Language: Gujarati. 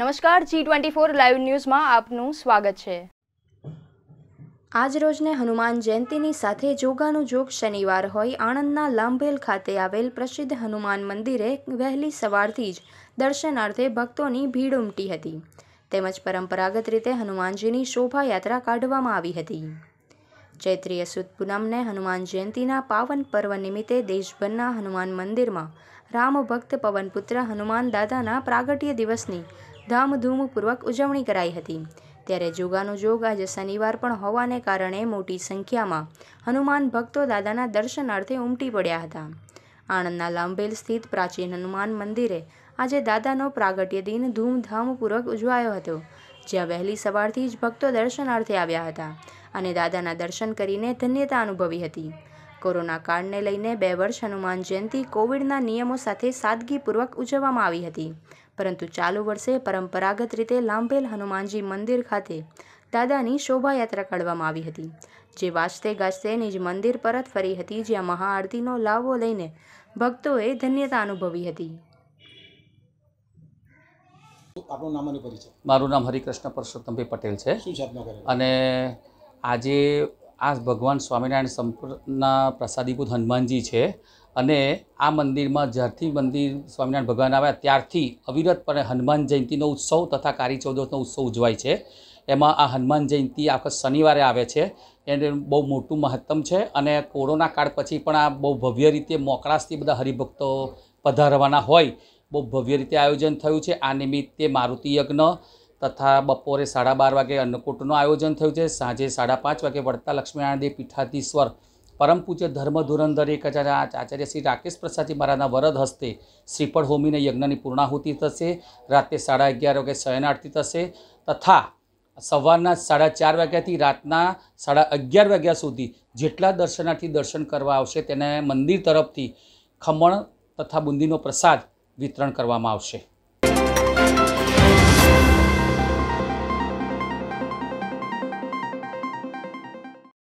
નમસ્કાર જી ટ્વેન્ટી ફોર લાઈવ ન્યૂઝમાં આપનું સ્વાગત છે આજ રોજને હનુમાન જયંતીની સાથે જોગાનું જોગ શનિવાર હોય આણંદના લાંભેલ ખાતે આવેલ પ્રસિદ્ધ હનુમાન મંદિરે વહેલી સવારથી જ દર્શનાર્થે ભક્તોની ભીડ ઉમટી હતી તેમજ પરંપરાગત રીતે હનુમાનજીની શોભાયાત્રા કાઢવામાં આવી હતી ચૈત્રીય સુદ પૂનમને હનુમાન જયંતીના પાવન પર્વ નિમિત્તે દેશભરના હનુમાન મંદિરમાં રામ ભક્ત પવનપુત્ર હનુમાન દાદાના પ્રાગટ્ય દિવસની ધામધૂમપૂર્વક ઉજવણી કરાઈ હતી ત્યારે જોગાનો જોગ આજે શનિવાર પણ હોવાને કારણે મોટી સંખ્યામાં હનુમાન ભક્તો દાદાના દર્શનાર્થે ઉમટી પડ્યા હતા આણંદના લાંબેલ સ્થિત પ્રાચીન હનુમાન મંદિરે આજે દાદાનો પ્રાગટ્ય દિન ધૂમધામપૂર્વક ઉજવાયો હતો જ્યાં વહેલી સવારથી જ ભક્તો દર્શનાર્થે આવ્યા હતા અને દાદાના દર્શન કરીને ધન્યતા અનુભવી હતી કોરોના કાળને લઈને બે વર્ષ હનુમાન જયંતિ કોવિડના નિયમો સાથે સાદગીપૂર્વક ઉજવવામાં આવી હતી પરંતુ ચાલુ વર્ષે પરંપરાગત રીતે લાંભેલ હનુમાનજી મંદિર ખાતે દાદાની શોભાયાત્રા કાઢવામાં આવી હતી જે વાજતે ગાજતે નિજ મંદિર પરત ફરી હતી જ્યાં મહાઆરતીનો લાવો લઈને ભક્તોએ ધન્યતા અનુભવી હતી આપનું નામ અને પરિચય મારું નામ હરિકૃષ્ણ પરસોત્તમભાઈ પટેલ છે અને આજે આ ભગવાન સ્વામિનારાયણ સંપૂર્ણના પ્રસાદીભૂત હનુમાનજી છે અને આ મંદિરમાં જ્યારથી મંદિર સ્વામિનારાયણ ભગવાન આવ્યા ત્યારથી અવિરતપણે હનુમાન જયંતિનો ઉત્સવ તથા કાળી ચૌદશનો ઉત્સવ ઉજવાય છે એમાં આ હનુમાન જયંતિ આખા શનિવારે આવે છે એને બહુ મોટું મહત્તમ છે અને કોરોના કાળ પછી પણ આ બહુ ભવ્ય રીતે મોકળાશથી બધા હરિભક્તો પધારવાના હોય બહુ ભવ્ય રીતે આયોજન થયું છે આ નિમિત્તે મારુતિ યજ્ઞ તથા બપોરે સાડા બાર વાગે અન્નકૂટનું આયોજન થયું છે સાંજે સાડા પાંચ વાગે વડતા લક્ષ્મીનારાયણ દેવ પીઠાધીશ્વર પરમ પૂજ્ય ધર્મ ધુરંધરી કચાર્ય આચાર્ય શ્રી રાકેશ પ્રસાદજી મહારાજના વરદ હસ્તે શ્રીફળ હોમીને યજ્ઞની પૂર્ણાહુતિ થશે રાત્રે સાડા અગિયાર વાગે શયન આરતી થશે તથા સવારના સાડા ચાર વાગ્યાથી રાતના સાડા અગિયાર વાગ્યા સુધી જેટલા દર્શનાર્થી દર્શન કરવા આવશે તેને મંદિર તરફથી ખમણ તથા બુંદીનો પ્રસાદ વિતરણ કરવામાં આવશે